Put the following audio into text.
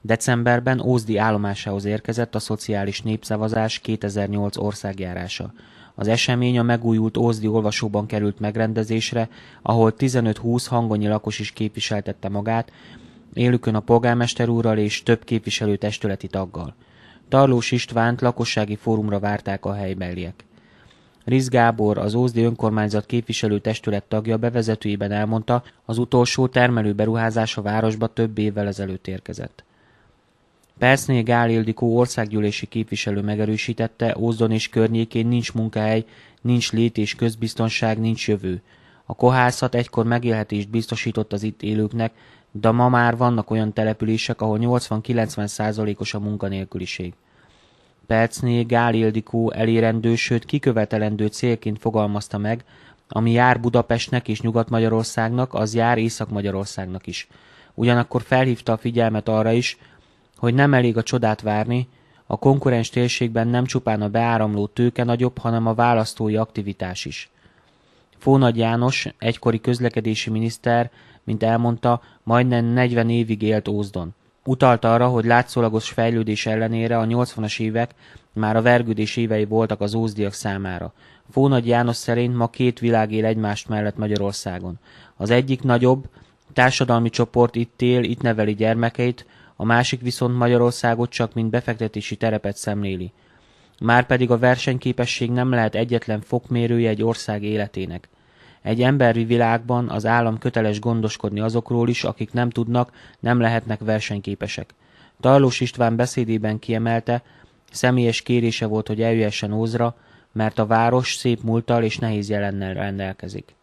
Decemberben Ózdi állomásához érkezett a szociális népszavazás 2008 országjárása. Az esemény a megújult Ózdi olvasóban került megrendezésre, ahol 15-20 hangonyi lakos is képviseltette magát, élükön a polgármester úrral és több képviselő testületi taggal. Tarlós Istvánt lakossági fórumra várták a helybeliek. Riz Gábor, az Ózdi önkormányzat képviselő testület tagja bevezetőjében elmondta, az utolsó termelő beruházás a városba több évvel ezelőtt érkezett. Perszné Gál Ildikó országgyűlési képviselő megerősítette, Ózdon és környékén nincs munkahely, nincs lét és közbiztonság, nincs jövő. A kohászat egykor megélhetést biztosított az itt élőknek, de ma már vannak olyan települések, ahol 80-90 százalékos a munkanélküliség. Percné Gál Ildikó elérendő, sőt kikövetelendő célként fogalmazta meg, ami jár Budapestnek és Nyugat-Magyarországnak, az jár Észak-Magyarországnak is. Ugyanakkor felhívta a figyelmet arra is, hogy nem elég a csodát várni, a konkurens térségben nem csupán a beáramló tőke nagyobb, hanem a választói aktivitás is. Fónagy János, egykori közlekedési miniszter, mint elmondta, majdnem 40 évig élt Ózdon. Utalta arra, hogy látszólagos fejlődés ellenére a 80-as évek már a vergődés évei voltak az ózdiak számára. Fónagy János szerint ma két világ él egymást mellett Magyarországon. Az egyik nagyobb, társadalmi csoport itt él, itt neveli gyermekeit, a másik viszont Magyarországot csak mint befektetési terepet szemléli. Márpedig a versenyképesség nem lehet egyetlen fokmérője egy ország életének. Egy emberi világban az állam köteles gondoskodni azokról is, akik nem tudnak, nem lehetnek versenyképesek. Tarlós István beszédében kiemelte, személyes kérése volt, hogy eljöjjessen Ózra, mert a város szép múltal és nehéz jelennel rendelkezik.